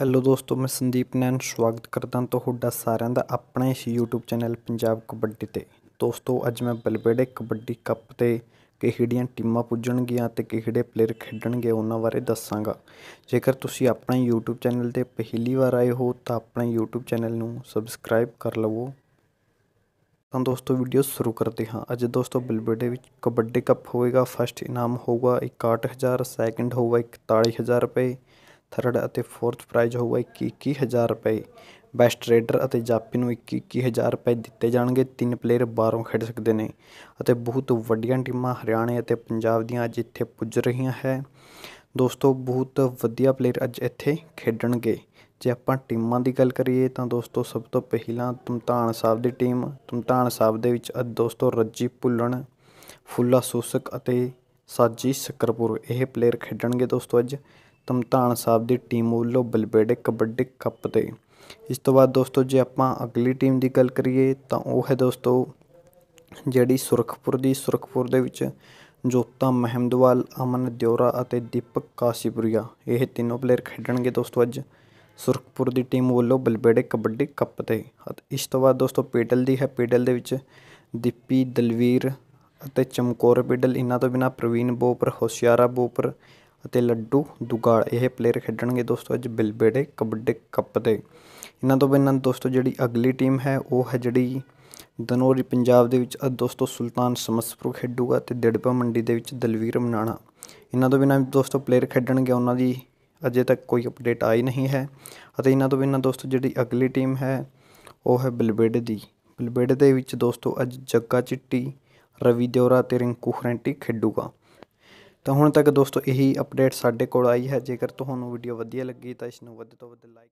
hello ਦੋਸਤੋ ਮੈਂ ਸੰਦੀਪ ਨੈਨ ਸਵਾਗਤ ਕਰਦਾ ਤੁਹਾਡਾ ਸਾਰਿਆਂ ਦਾ ਆਪਣੇ ਇਸ YouTube ਚੈਨਲ ਪੰਜਾਬ ਕਬੱਡੀ ਤੇ ਦੋਸਤੋ ਅੱਜ ਮੈਂ ਬਲਬੇੜੇ ਕਬੱਡੀ ਕੱਪ ਤੇ ਕਿਹੜੀਆਂ ਟੀਮਾਂ ਪੁੱਜਣਗੀਆਂ ਤੇ ਕਿਹੜੇ ਪਲੇਅਰ ਖੇਡਣਗੇ ਉਹਨਾਂ ਬਾਰੇ ਦੱਸਾਂਗਾ ਜੇਕਰ ਤੁਸੀਂ ਆਪਣੇ YouTube ਚੈਨਲ ਤੇ ਪਹਿਲੀ ਵਾਰ ਆਏ ਹੋ ਤਾਂ ਆਪਣੇ YouTube ਚੈਨਲ ਨੂੰ ਸਬਸਕ੍ਰਾਈਬ ਕਰ ਲਵੋ ਤਾਂ ਦੋਸਤੋ ਵੀਡੀਓ ਸ਼ੁਰੂ ਕਰਦੇ ਹਾਂ ਅੱਜ ਦੋਸਤੋ ਬਲਬੇੜੇ ਵਿੱਚ ਕਬੱਡੀ ਕੱਪ ਹੋਏਗਾ ਫਸਟ ਇਨਾਮ ਹੋਊਗਾ 61000 ਸੈਕੰਡ ਹੋਊਗਾ 41000 ਰੁਪਏ ਥਰਡ ਅਤੇ ਫੋਰਥ ਪ੍ਰਾਈਜ਼ ਹੋਊਗਾ 21000 ਰੁਪਏ ਬੈਸਟ ਰੇਡਰ ਅਤੇ ਜਾਪੀ ਨੂੰ 21000 ਰੁਪਏ ਦਿੱਤੇ ਜਾਣਗੇ ਤਿੰਨ ਪਲੇਅਰ ਬਾਹਰੋਂ ਖੇਡ ਸਕਦੇ ਨੇ ਅਤੇ ਬਹੁਤ ਵੱਡੀਆਂ ਟੀਮਾਂ ਹਰਿਆਣੇ ਅਤੇ ਪੰਜਾਬ ਦੀਆਂ ਅੱਜ ਇੱਥੇ ਪੁੱਜ ਰਹੀਆਂ ਹੈ ਦੋਸਤੋ ਬਹੁਤ ਵਧੀਆ ਪਲੇਅਰ ਅੱਜ ਇੱਥੇ ਖੇਡਣਗੇ ਜੇ ਆਪਾਂ ਟੀਮਾਂ ਦੀ ਗੱਲ ਕਰੀਏ ਤਾਂ ਦੋਸਤੋ ਸਭ ਤੋਂ ਪਹਿਲਾਂ ਤੁਮਤਾਨ ਸਾਹਿਬ ਦੀ ਟੀਮ ਤੁਮਤਾਨ ਸਾਹਿਬ ਦੇ ਵਿੱਚ ਅੱਜ ਦੋਸਤੋ ਰੱਜੀ ਭੁੱਲਣ ਫੁੱਲਾ ਸੂਸਕ ਅਤੇ ਸਾਜੀ ਸਕਰਪੁਰ ਇਹ ਪਲੇਅਰ ਖੇਡਣਗੇ ਦੋਸਤੋ ਅੱਜ ਧਮਤਾਨ ਸਾਹਿਬ ਦੀ ਟੀਮ ਵੱਲੋਂ ਬਲਬੇੜੇ ਕਬੱਡੀ ਕੱਪ ਤੇ ਇਸ ਤੋਂ ਬਾਅਦ ਦੋਸਤੋ ਜੇ ਆਪਾਂ ਅਗਲੀ ਟੀਮ ਦੀ ਗੱਲ ਕਰੀਏ ਤਾਂ ਉਹ ਹੈ ਦੋਸਤੋ ਜਿਹੜੀ ਸੁਰਖਪੁਰ ਦੀ ਸੁਰਖਪੁਰ ਦੇ ਵਿੱਚ ਜੋਤਾ ਮਹਿਮਦਵਾਲ ਅਮਨ ਦਿਉਰਾ ਅਤੇ ਦੀਪਕ ਕਾਸ਼ੀਪੁਰੀਆ ਇਹ ਤਿੰਨੋਂ ਪਲੇਅਰ ਖੇਡਣਗੇ ਦੋਸਤੋ ਅੱਜ ਸੁਰਖਪੁਰ ਦੀ ਟੀਮ ਵੱਲੋਂ ਬਲਬੇੜੇ ਕਬੱਡੀ ਕੱਪ ਤੇ ਇਸ ਤੋਂ ਬਾਅਦ ਦੋਸਤੋ ਪੇਡਲ ਦੀ ਹੈ ਪੇਡਲ ਦੇ ਵਿੱਚ ਦੀਪੀ ਦਲਵੀਰ ਅਤੇ ਚਮਕੌਰ ਪੇਡਲ ਇਹਨਾਂ ਤੋਂ ਬਿਨਾ ਪ੍ਰਵੀਨ ਬੋਪਰ ਹੋਸ਼ਿਆਰਾ ਬੋਪਰ ਅਤੇ ਲੱਡੂ ਦੁਗਾਲ ਇਹ ਪਲੇਅਰ ਖੇਡਣਗੇ ਦੋਸਤੋ ਅੱਜ ਬਿਲਬੇੜੇ ਕਬੱਡੀ ਕੱਪ ਦੇ ਇਹਨਾਂ ਤੋਂ ਬਿਨਾਂ ਦੋਸਤੋ ਜਿਹੜੀ ਅਗਲੀ ਟੀਮ ਹੈ ਉਹ ਹੈ ਜਿਹੜੀ ਦਨੋਰੀ ਪੰਜਾਬ ਦੇ ਵਿੱਚ ਦੋਸਤੋ ਸੁਲਤਾਨ ਸਮਸਪੁਰ ਖੇਡੂਗਾ ਤੇ ਦਿੜਪਾ ਮੰਡੀ ਦੇ ਵਿੱਚ ਦਲਵੀਰ ਮਨਾਣਾ ਇਹਨਾਂ ਤੋਂ ਬਿਨਾਂ ਦੋਸਤੋ ਪਲੇਅਰ ਖੇਡਣਗੇ ਉਹਨਾਂ ਦੀ ਅਜੇ ਤੱਕ ਕੋਈ ਅਪਡੇਟ ਆਈ ਨਹੀਂ ਹੈ ਅਤੇ ਇਹਨਾਂ ਤੋਂ ਬਿਨਾਂ ਦੋਸਤੋ ਜਿਹੜੀ ਅਗਲੀ ਟੀਮ ਹੈ ਉਹ ਹੈ ਬਿਲਬੇੜੇ ਦੀ ਬਿਲਬੇੜੇ ਦੇ ਵਿੱਚ ਦੋਸਤੋ ਅੱਜ ਜੱਗਾ ਚਿੱਟੀ ਰਵੀ ਦਿਉਰਾ ਤੇ ਰਿੰਕੂ ਖਰੈਂਟੀ ਖੇਡੂਗਾ ਤਾਂ ਹੁਣ ਤੱਕ ਦੋਸਤੋ ਇਹੀ ਅਪਡੇਟ ਸਾਡੇ ਕੋਲ ਆਈ ਹੈ ਜੇਕਰ ਤੁਹਾਨੂੰ ਵੀਡੀਓ ਵਧੀਆ ਲੱਗੀ ਤਾਂ ਇਸ ਨੂੰ ਵੱਧ ਤੋਂ ਵੱਧ ਲਾਈਕ